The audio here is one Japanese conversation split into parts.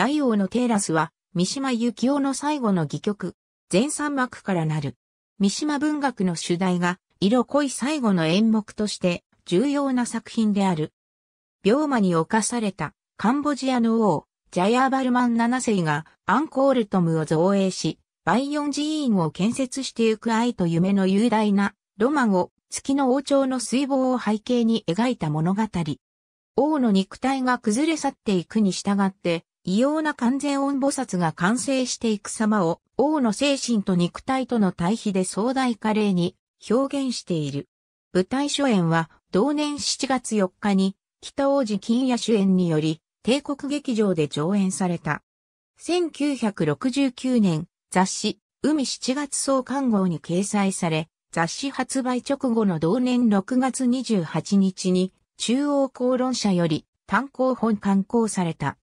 雷王のテーラスは、三島由紀夫の最後の戯曲、全三幕からなる。三島文学の主題が、色濃い最後の演目として重要な作品である。病魔に侵されたカンボジアの王、ジャヤーバルマン7世がアンコールトムを造営し、バイヨン寺院を建設してゆく愛と夢の雄大なロマンを月の王朝の水防を背景に描いた物語。王の肉体が崩れ去っていくに従って、異様な完全音菩薩が完成していく様を、王の精神と肉体との対比で壮大華麗に表現している。舞台初演は、同年7月4日に、北王子金也主演により、帝国劇場で上演された。1969年、雑誌、海7月創刊号に掲載され、雑誌発売直後の同年6月28日に、中央公論社より単行本刊行された。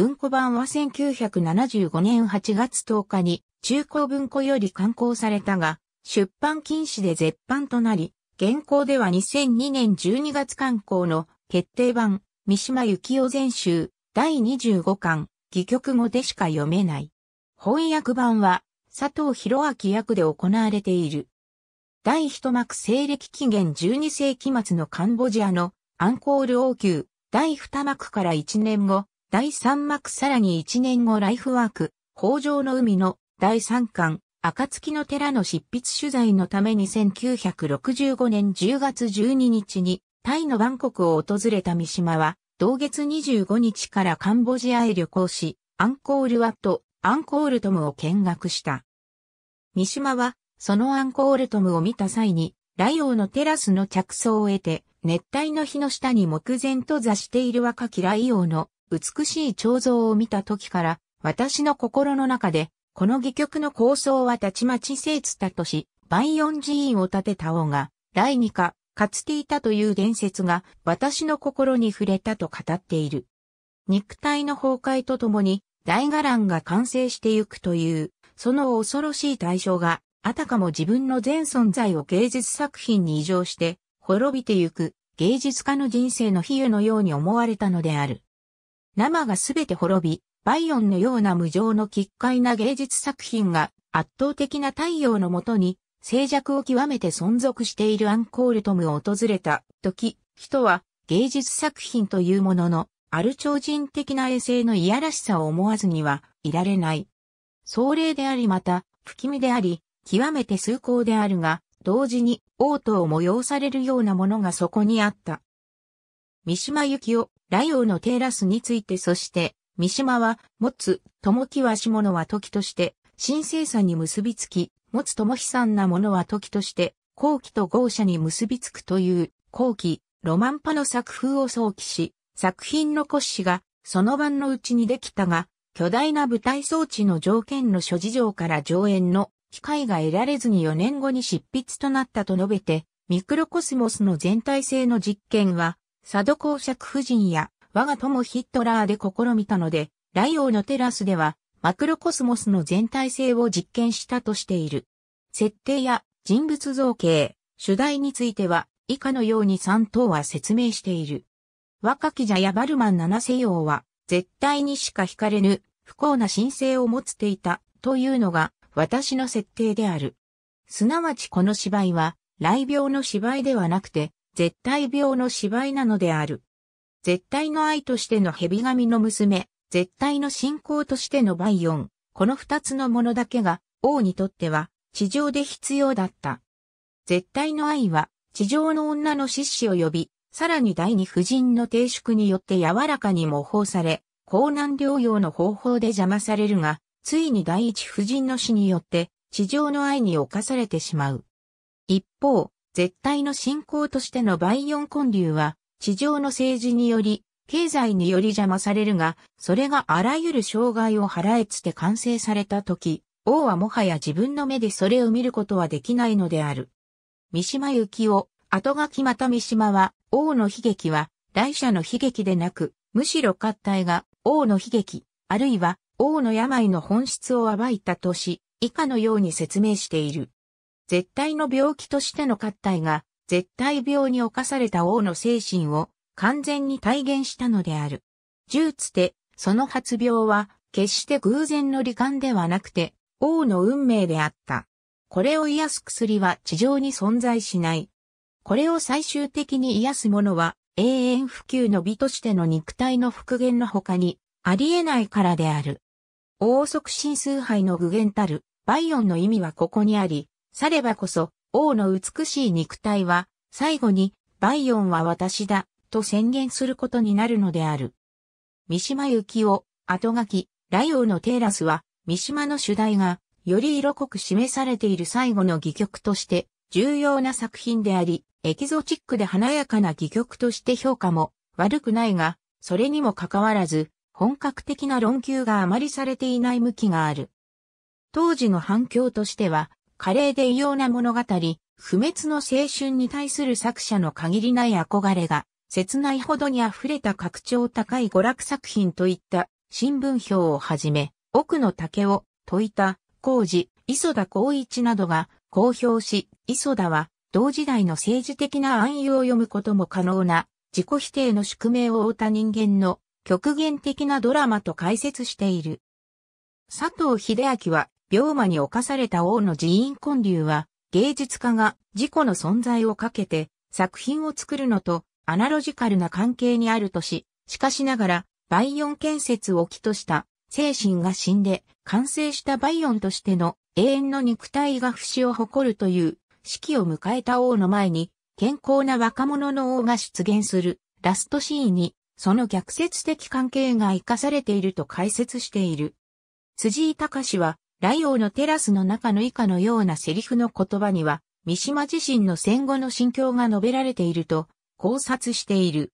文庫版は1975年8月10日に中古文庫より刊行されたが、出版禁止で絶版となり、現行では2002年12月刊行の決定版、三島由紀夫全集第25巻、戯曲語でしか読めない。翻訳版は佐藤博明役で行われている。第一幕西暦紀元12世紀末のカンボジアのアンコール王宮第二幕から1年後、第三幕さらに1年後ライフワーク、北条の海の第三巻、暁の寺の執筆取材のために1965年10月12日にタイのバンコクを訪れた三島は、同月25日からカンボジアへ旅行し、アンコールワット、アンコールトムを見学した。三島は、そのアンコールトムを見た際に、ライオウのテラスの着想を得て、熱帯の日の下に目前と座している若きライオウの美しい彫像を見た時から、私の心の中で、この戯曲の構想はたちまち聖つたとし、万四寺院を建てた王が、第二か、かつていたという伝説が、私の心に触れたと語っている。肉体の崩壊とともに、大伽藍が完成してゆくという、その恐ろしい対象が、あたかも自分の全存在を芸術作品に異常して、滅びてゆく芸術家の人生の比喩のように思われたのである。生がすべて滅び、バイオンのような無情の奇怪な芸術作品が圧倒的な太陽のもとに静寂を極めて存続しているアンコールトムを訪れた時、人は芸術作品というもののある超人的な衛星のいやらしさを思わずにはいられない。壮麗でありまた、不気味であり、極めて崇高であるが、同時に、王都を催されるようなものがそこにあった。三島由紀夫、ライオウのテーラスについてそして、三島は、持つ、友木は下のは時として、神聖さに結びつき、持つ友悲惨なものは時として、後期と豪者に結びつくという、後期、ロマンパの作風を想起し、作品の骨子が、その晩のうちにできたが、巨大な舞台装置の条件の諸事情から上演の機会が得られずに4年後に執筆となったと述べて、ミクロコスモスの全体性の実験は、佐渡公爵夫人や我が友ヒットラーで試みたので、ライオーのテラスではマクロコスモスの全体性を実験したとしている。設定や人物造形、主題については以下のように3等は説明している。若きジャヤバルマン七世王は絶対にしか惹かれぬ不幸な神聖を持っていたというのが私の設定である。すなわちこの芝居は、来病の芝居ではなくて、絶対病の芝居なのである。絶対の愛としての蛇神の娘、絶対の信仰としてのバイオン、この二つのものだけが、王にとっては、地上で必要だった。絶対の愛は、地上の女の獅子を呼び、さらに第二夫人の低縮によって柔らかに模倣され、高難療養の方法で邪魔されるが、ついに第一夫人の死によって、地上の愛に侵されてしまう。一方、絶対の信仰としてのバイオン混流は、地上の政治により、経済により邪魔されるが、それがあらゆる障害を払えつて完成された時、王はもはや自分の目でそれを見ることはできないのである。三島幸夫、後書きまた三島は、王の悲劇は、来者の悲劇でなく、むしろ合体が、王の悲劇、あるいは、王の病の本質を暴いたとし、以下のように説明している。絶対の病気としての合体が、絶対病に侵された王の精神を完全に体現したのである。十つて、その発病は、決して偶然の罹患ではなくて、王の運命であった。これを癒す薬は地上に存在しない。これを最終的に癒すものは、永遠不朽の美としての肉体の復元の他に、ありえないからである。王促神崇拝の具現たる、バイオンの意味はここにあり、さればこそ、王の美しい肉体は、最後に、バイオンは私だ、と宣言することになるのである。三島由紀夫、後書き、ライオのテーラスは、三島の主題が、より色濃く示されている最後の戯曲として、重要な作品であり、エキゾチックで華やかな戯曲として評価も悪くないが、それにもかかわらず、本格的な論求があまりされていない向きがある。当時の反響としては、華麗で異様な物語、不滅の青春に対する作者の限りない憧れが、切ないほどに溢れた格調高い娯楽作品といった新聞表をはじめ、奥野竹を、戸いた、工事、磯田光一などが公表し、磯田は同時代の政治的な暗喩を読むことも可能な自己否定の宿命を負った人間の極限的なドラマと解説している。佐藤秀明は病魔に侵された王の寺院建立は、芸術家が自己の存在をかけて作品を作るのとアナロジカルな関係にあるとし、しかしながら、バイオン建設を起とした精神が死んで完成したバイオンとしての永遠の肉体が不死を誇るという四季を迎えた王の前に健康な若者の王が出現するラストシーンにその逆説的関係が生かされていると解説している。辻井隆はライオウのテラスの中の以下のようなセリフの言葉には、三島自身の戦後の心境が述べられていると考察している。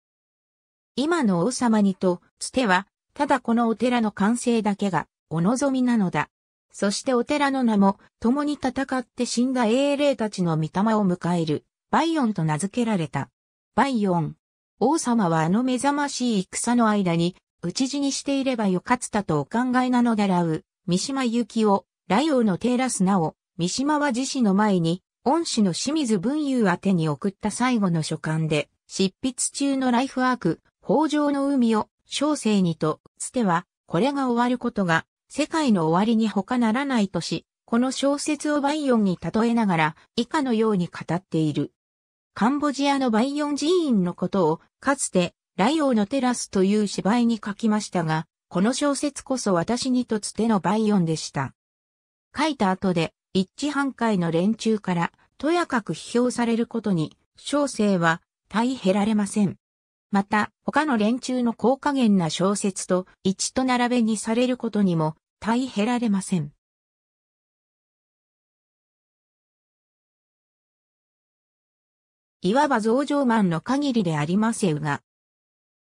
今の王様にと、つては、ただこのお寺の完成だけがお望みなのだ。そしてお寺の名も、共に戦って死んだ英霊たちの御霊を迎える、バイオンと名付けられた。バイオン。王様はあの目覚ましい戦の間に、討ち死にしていればよかつたとお考えなのでらう。三島由紀夫、ライオのテーラスなお、三島は自死の前に、恩師の清水文雄宛に送った最後の書簡で、執筆中のライフワーク、北条の海を、小生にと、つては、これが終わることが、世界の終わりに他ならないとし、この小説をバイオンに例えながら、以下のように語っている。カンボジアのバイオン寺院のことを、かつて、ライオのテラスという芝居に書きましたが、この小説こそ私にとつてのバイオンでした。書いた後で、一致反会の連中から、とやかく批評されることに、小生は、大減られません。また、他の連中の高加減な小説と、一と並べにされることにも、大減られません。いわば増上マンの限りでありませうが、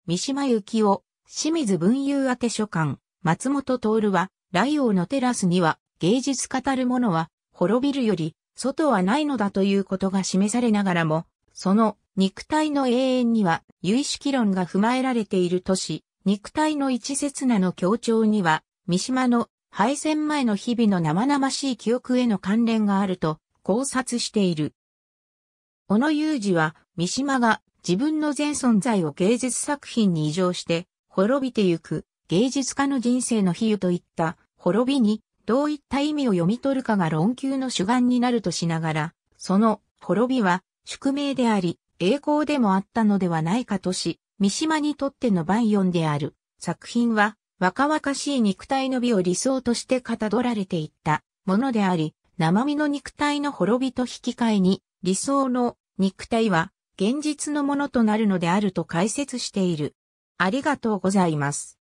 三島由紀夫、清水文雄宛書館、松本徹は、雷王のテラスには、芸術語る者は、滅びるより、外はないのだということが示されながらも、その肉体の永遠には、有意識論が踏まえられているとし、肉体の一刹那の強調には、三島の敗戦前の日々の生々しい記憶への関連があると考察している。小野雄二は、三島が自分の全存在を芸術作品に異常して滅びてゆく、芸術家の人生の比喩といった滅びにどういった意味を読み取るかが論求の主眼になるとしながら、その滅びは宿命であり、栄光でもあったのではないかとし、三島にとってのバインである作品は若々しい肉体の美を理想としてかたどられていったものであり、生身の肉体の滅びと引き換えに理想の肉体は現実のものとなるのであると解説している。ありがとうございます。